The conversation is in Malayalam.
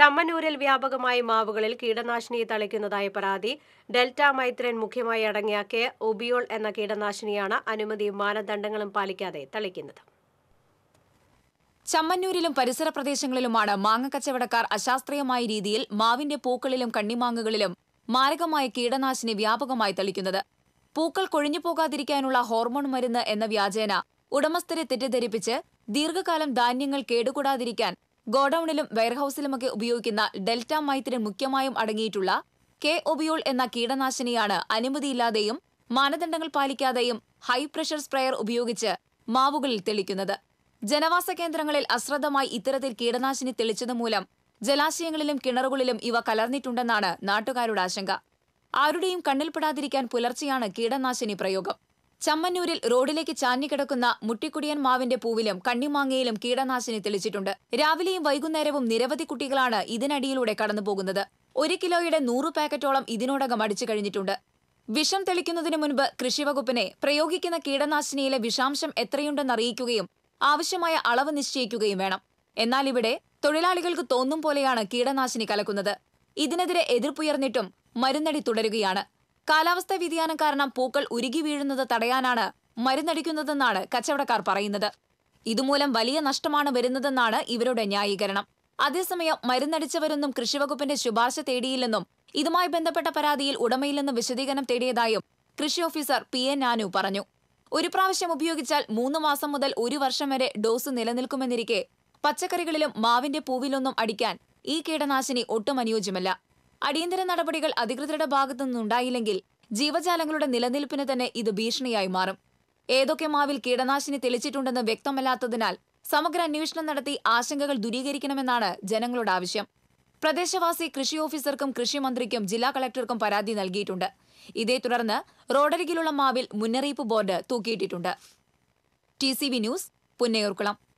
ചമ്മനൂരിൽ വ്യാപകമായി മാവുകളിൽ കീടനാശിനി തളിക്കുന്നതായി പരാതി ഡെൽറ്റ മൈത്രൻ മുഖ്യമായി അടങ്ങിയ കെ ഒബിയോൾ എന്ന കീടനാശിനിയാണ് അനുമതിയും മാനദണ്ഡങ്ങളും പാലിക്കാതെ തളിക്കുന്നത് ചമ്മന്നൂരിലും പരിസര പ്രദേശങ്ങളിലുമാണ് മാങ്ങ കച്ചവടക്കാർ അശാസ്ത്രീയമായ രീതിയിൽ മാവിന്റെ പൂക്കളിലും കണ്ണിമാങ്ങകളിലും മാരകമായ കീടനാശിനി വ്യാപകമായി തളിക്കുന്നത് പൂക്കൾ കൊഴിഞ്ഞു പോകാതിരിക്കാനുള്ള ഹോർമോൺ മരുന്ന് എന്ന വ്യാജേന ഉടമസ്ഥരെ തെറ്റിദ്ധരിപ്പിച്ച് ദീർഘകാലം ധാന്യങ്ങൾ കേടുകൂടാതിരിക്കാൻ ഗോഡൌണിലും വെയർഹൌസിലുമൊക്കെ ഉപയോഗിക്കുന്ന ഡെൽറ്റ മൈത്രി മുഖ്യമായും അടങ്ങിയിട്ടുള്ള കെ ഒബിയോൾ എന്ന കീടനാശിനിയാണ് അനുമതിയില്ലാതെയും മാനദണ്ഡങ്ങൾ പാലിക്കാതെയും ഹൈ പ്രഷർ സ്പ്രെയർ ഉപയോഗിച്ച് മാവുകളിൽ തെളിക്കുന്നത് ജനവാസ കേന്ദ്രങ്ങളിൽ അശ്രദ്ധമായി ഇത്തരത്തിൽ കീടനാശിനി തെളിച്ചതുമൂലം ജലാശയങ്ങളിലും കിണറുകളിലും ഇവ കലർന്നിട്ടുണ്ടെന്നാണ് നാട്ടുകാരുടെ ആശങ്ക ആരുടെയും കണ്ണിൽപ്പെടാതിരിക്കാൻ പുലർച്ചെയാണ് കീടനാശിനി പ്രയോഗം ചമ്മന്നൂരിൽ റോഡിലേക്ക് ചാഞ്ഞുകിടക്കുന്ന മുട്ടിക്കുടിയൻ മാവിന്റെ പൂവിലും കണ്ണിമാങ്ങയിലും കീടനാശിനി തെളിച്ചിട്ടുണ്ട് രാവിലെയും വൈകുന്നേരവും നിരവധി കുട്ടികളാണ് ഇതിനടിയിലൂടെ കടന്നുപോകുന്നത് ഒരു കിലോയുടെ നൂറ് പാക്കറ്റോളം ഇതിനോടകം അടിച്ചു കഴിഞ്ഞിട്ടുണ്ട് വിഷം തെളിക്കുന്നതിന് മുൻപ് കൃഷിവകുപ്പിനെ പ്രയോഗിക്കുന്ന കീടനാശിനിയിലെ വിഷാംശം എത്രയുണ്ടെന്ന് അറിയിക്കുകയും ആവശ്യമായ അളവ് നിശ്ചയിക്കുകയും വേണം എന്നാൽ ഇവിടെ തൊഴിലാളികൾക്ക് തോന്നും പോലെയാണ് കീടനാശിനി കലക്കുന്നത് ഇതിനെതിരെ എതിർപ്പുയർന്നിട്ടും മരുന്നടി തുടരുകയാണ് കാലാവസ്ഥാ വ്യതിയാനം കാരണം പൂക്കൾ ഉരുകി വീഴുന്നത് തടയാനാണ് മരുന്നടിക്കുന്നതെന്നാണ് കച്ചവടക്കാർ പറയുന്നത് ഇതുമൂലം വലിയ നഷ്ടമാണ് വരുന്നതെന്നാണ് ഇവരുടെ ന്യായീകരണം അതേസമയം മരുന്നടിച്ചവരൊന്നും കൃഷിവകുപ്പിന്റെ ശുപാർശ തേടിയില്ലെന്നും ഇതുമായി ബന്ധപ്പെട്ട പരാതിയിൽ ഉടമയിൽ നിന്ന് വിശദീകരണം തേടിയതായും കൃഷി ഓഫീസർ പി എൻ നാനു പറഞ്ഞു ഒരു പ്രാവശ്യം ഉപയോഗിച്ചാൽ മൂന്ന് മാസം മുതൽ ഒരു വർഷം വരെ ഡോസ് നിലനിൽക്കുമെന്നിരിക്കെ പച്ചക്കറികളിലും മാവിന്റെ പൂവിലൊന്നും അടിക്കാൻ ഈ കീടനാശിനി ഒട്ടും അനുയോജ്യമല്ല അടിയന്തര നടപടികൾ അധികൃതരുടെ ഭാഗത്തു നിന്നുണ്ടായില്ലെങ്കിൽ ജീവജാലങ്ങളുടെ നിലനിൽപ്പിന് തന്നെ ഇത് ഭീഷണിയായി മാറും ഏതൊക്കെ മാവിൽ കീടനാശിനി തെളിച്ചിട്ടുണ്ടെന്ന് വ്യക്തമല്ലാത്തതിനാൽ സമഗ്ര അന്വേഷണം നടത്തി ആശങ്കകൾ ദൂരീകരിക്കണമെന്നാണ് ജനങ്ങളുടെ ആവശ്യം പ്രദേശവാസി കൃഷി ഓഫീസർക്കും കൃഷിമന്ത്രിക്കും ജില്ലാ കളക്ടർക്കും പരാതി നൽകിയിട്ടുണ്ട് ഇതേ തുടർന്ന് റോഡരികിലുള്ള മാവിൽ മുന്നറിയിപ്പ് ബോർഡ് തൂക്കിയിട്ടിട്ടുണ്ട് ടി ന്യൂസ് പുന്നയൂർക്കുളം